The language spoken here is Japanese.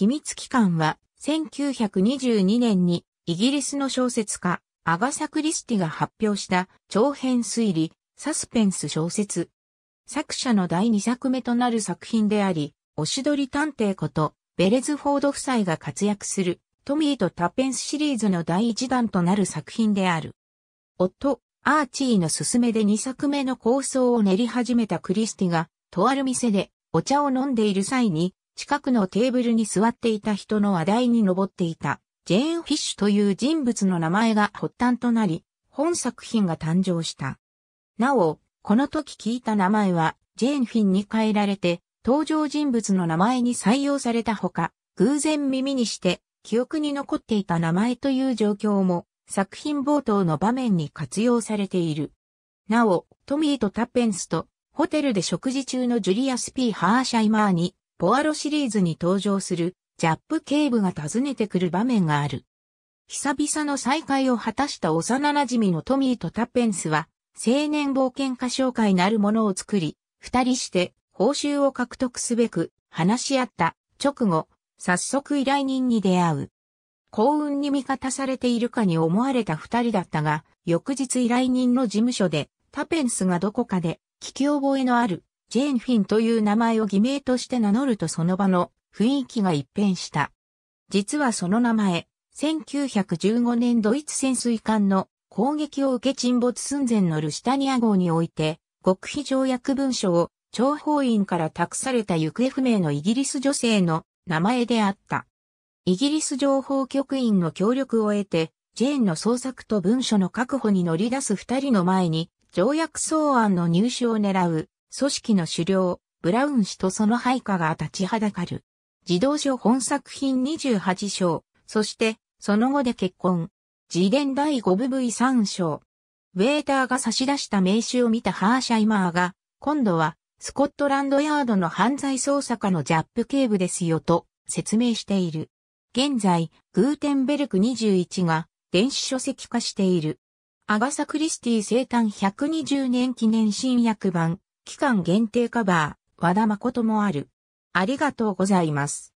秘密機関は1922年にイギリスの小説家アガサ・クリスティが発表した長編推理サスペンス小説。作者の第2作目となる作品であり、おしどり探偵ことベレズフォード夫妻が活躍するトミーとタペンスシリーズの第1弾となる作品である。夫、アーチーの勧めで2作目の構想を練り始めたクリスティが、とある店でお茶を飲んでいる際に、近くのテーブルに座っていた人の話題に上っていた、ジェーン・フィッシュという人物の名前が発端となり、本作品が誕生した。なお、この時聞いた名前は、ジェーン・フィンに変えられて、登場人物の名前に採用されたほか、偶然耳にして、記憶に残っていた名前という状況も、作品冒頭の場面に活用されている。なお、トミーとタッペンスと、ホテルで食事中のジュリアス・ピー・ハーシャイマーに、ポアロシリーズに登場するジャップ警部が訪ねてくる場面がある。久々の再会を果たした幼馴染のトミーとタッペンスは、青年冒険家紹介なるものを作り、二人して報酬を獲得すべく話し合った直後、早速依頼人に出会う。幸運に味方されているかに思われた二人だったが、翌日依頼人の事務所で、タペンスがどこかで聞き覚えのあるジェーン・フィンという名前を偽名として名乗るとその場の雰囲気が一変した。実はその名前、1915年ドイツ潜水艦の攻撃を受け沈没寸前のルシタニア号において、極秘条約文書を諜報員から託された行方不明のイギリス女性の名前であった。イギリス情報局員の協力を得て、ジェーンの捜索と文書の確保に乗り出す二人の前に、条約草案の入手を狙う組織の首領、ブラウン氏とその配下が立ちはだかる。児童書本作品28章、そして、その後で結婚。自伝第5部 V3 章。ウェーターが差し出した名刺を見たハーシャイマーが、今度は、スコットランドヤードの犯罪捜査課のジャップ警部ですよと説明している。現在、グーテンベルク21が電子書籍化している。アガサ・クリスティ生誕120年記念新訳版、期間限定カバー、和田誠もある。ありがとうございます。